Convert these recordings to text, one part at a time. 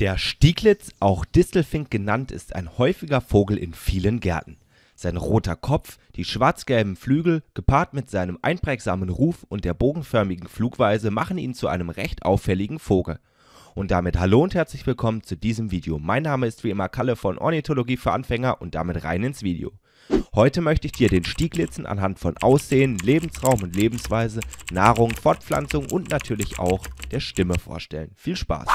Der Stieglitz, auch Distelfink genannt, ist ein häufiger Vogel in vielen Gärten. Sein roter Kopf, die schwarz-gelben Flügel, gepaart mit seinem einprägsamen Ruf und der bogenförmigen Flugweise machen ihn zu einem recht auffälligen Vogel. Und damit hallo und herzlich willkommen zu diesem Video. Mein Name ist wie immer Kalle von Ornithologie für Anfänger und damit rein ins Video. Heute möchte ich dir den Stieglitzen anhand von Aussehen, Lebensraum und Lebensweise, Nahrung, Fortpflanzung und natürlich auch der Stimme vorstellen. Viel Spaß!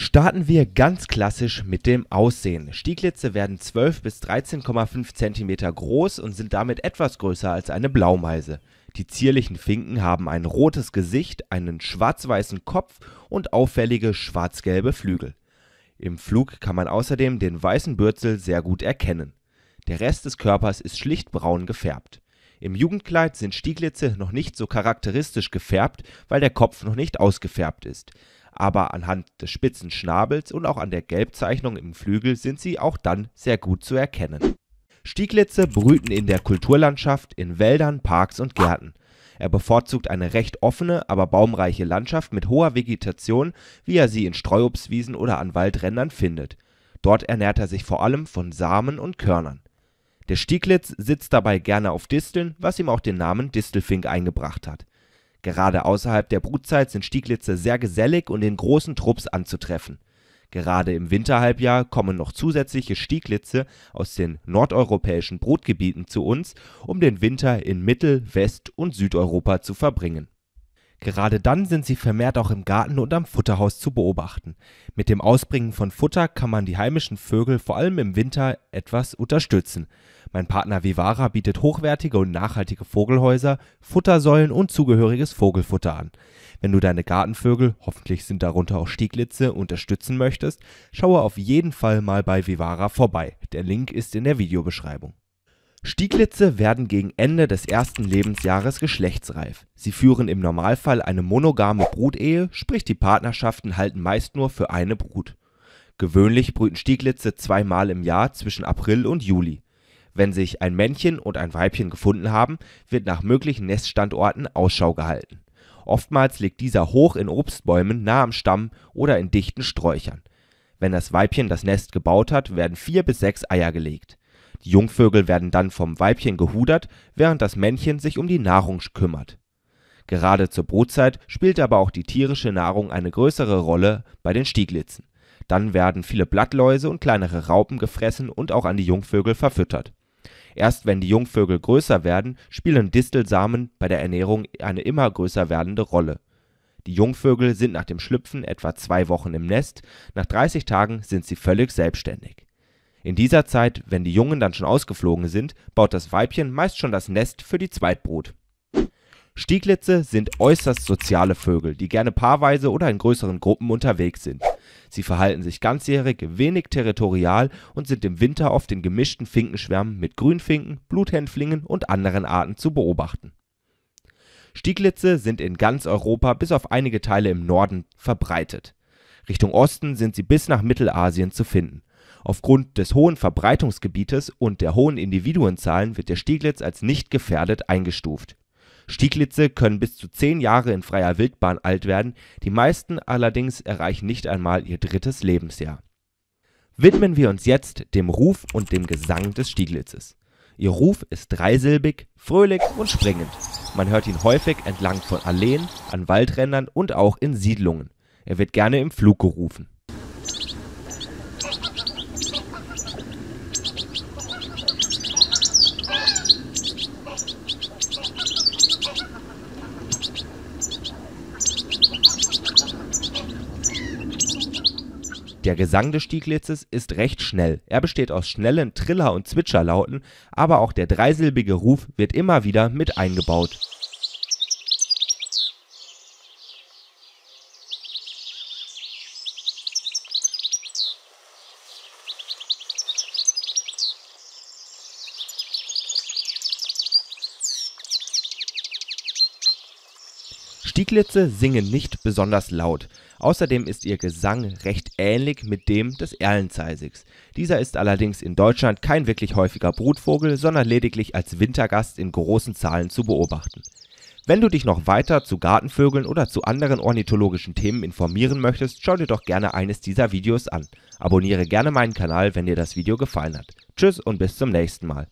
Starten wir ganz klassisch mit dem Aussehen. Stieglitze werden 12 bis 13,5 cm groß und sind damit etwas größer als eine Blaumeise. Die zierlichen Finken haben ein rotes Gesicht, einen schwarz-weißen Kopf und auffällige schwarz-gelbe Flügel. Im Flug kann man außerdem den weißen Bürzel sehr gut erkennen. Der Rest des Körpers ist schlicht braun gefärbt. Im Jugendkleid sind Stieglitze noch nicht so charakteristisch gefärbt, weil der Kopf noch nicht ausgefärbt ist. Aber anhand des spitzen Schnabels und auch an der Gelbzeichnung im Flügel sind sie auch dann sehr gut zu erkennen. Stieglitze brüten in der Kulturlandschaft, in Wäldern, Parks und Gärten. Er bevorzugt eine recht offene, aber baumreiche Landschaft mit hoher Vegetation, wie er sie in Streuobstwiesen oder an Waldrändern findet. Dort ernährt er sich vor allem von Samen und Körnern. Der Stieglitz sitzt dabei gerne auf Disteln, was ihm auch den Namen Distelfink eingebracht hat. Gerade außerhalb der Brutzeit sind Stieglitze sehr gesellig und in großen Trupps anzutreffen. Gerade im Winterhalbjahr kommen noch zusätzliche Stieglitze aus den nordeuropäischen Brutgebieten zu uns, um den Winter in Mittel-, West- und Südeuropa zu verbringen Gerade dann sind sie vermehrt auch im Garten und am Futterhaus zu beobachten. Mit dem Ausbringen von Futter kann man die heimischen Vögel vor allem im Winter etwas unterstützen. Mein Partner Vivara bietet hochwertige und nachhaltige Vogelhäuser, Futtersäulen und zugehöriges Vogelfutter an. Wenn du deine Gartenvögel, hoffentlich sind darunter auch Stieglitze, unterstützen möchtest, schaue auf jeden Fall mal bei Vivara vorbei. Der Link ist in der Videobeschreibung. Stieglitze werden gegen Ende des ersten Lebensjahres geschlechtsreif. Sie führen im Normalfall eine monogame Brutehe, sprich die Partnerschaften halten meist nur für eine Brut. Gewöhnlich brüten Stieglitze zweimal im Jahr zwischen April und Juli. Wenn sich ein Männchen und ein Weibchen gefunden haben, wird nach möglichen Neststandorten Ausschau gehalten. Oftmals liegt dieser hoch in Obstbäumen nah am Stamm oder in dichten Sträuchern. Wenn das Weibchen das Nest gebaut hat, werden vier bis sechs Eier gelegt die Jungvögel werden dann vom Weibchen gehudert, während das Männchen sich um die Nahrung kümmert. Gerade zur Brutzeit spielt aber auch die tierische Nahrung eine größere Rolle bei den Stieglitzen. Dann werden viele Blattläuse und kleinere Raupen gefressen und auch an die Jungvögel verfüttert. Erst wenn die Jungvögel größer werden, spielen Distelsamen bei der Ernährung eine immer größer werdende Rolle. Die Jungvögel sind nach dem Schlüpfen etwa zwei Wochen im Nest, nach 30 Tagen sind sie völlig selbstständig in dieser Zeit, wenn die Jungen dann schon ausgeflogen sind, baut das Weibchen meist schon das Nest für die Zweitbrut. Stieglitze sind äußerst soziale Vögel, die gerne paarweise oder in größeren Gruppen unterwegs sind. Sie verhalten sich ganzjährig, wenig territorial und sind im Winter oft in gemischten Finkenschwärmen mit Grünfinken, Bluthänflingen und anderen Arten zu beobachten. Stieglitze sind in ganz Europa bis auf einige Teile im Norden verbreitet. Richtung Osten sind sie bis nach Mittelasien zu finden. Aufgrund des hohen Verbreitungsgebietes und der hohen Individuenzahlen wird der Stieglitz als nicht gefährdet eingestuft. Stieglitze können bis zu zehn Jahre in freier Wildbahn alt werden, die meisten allerdings erreichen nicht einmal ihr drittes Lebensjahr. Widmen wir uns jetzt dem Ruf und dem Gesang des Stieglitzes. Ihr Ruf ist dreisilbig, fröhlich und springend. Man hört ihn häufig entlang von Alleen, an Waldrändern und auch in Siedlungen. Er wird gerne im Flug gerufen. Der Gesang des Stieglitzes ist recht schnell, er besteht aus schnellen Triller und Zwitscherlauten, aber auch der dreisilbige Ruf wird immer wieder mit eingebaut Stieglitze singen nicht besonders laut, Außerdem ist ihr Gesang recht ähnlich mit dem des Erlenzeisigs. Dieser ist allerdings in Deutschland kein wirklich häufiger Brutvogel, sondern lediglich als Wintergast in großen Zahlen zu beobachten. Wenn du dich noch weiter zu Gartenvögeln oder zu anderen ornithologischen Themen informieren möchtest, schau dir doch gerne eines dieser Videos an. Abonniere gerne meinen Kanal, wenn dir das Video gefallen hat. Tschüss und bis zum nächsten Mal.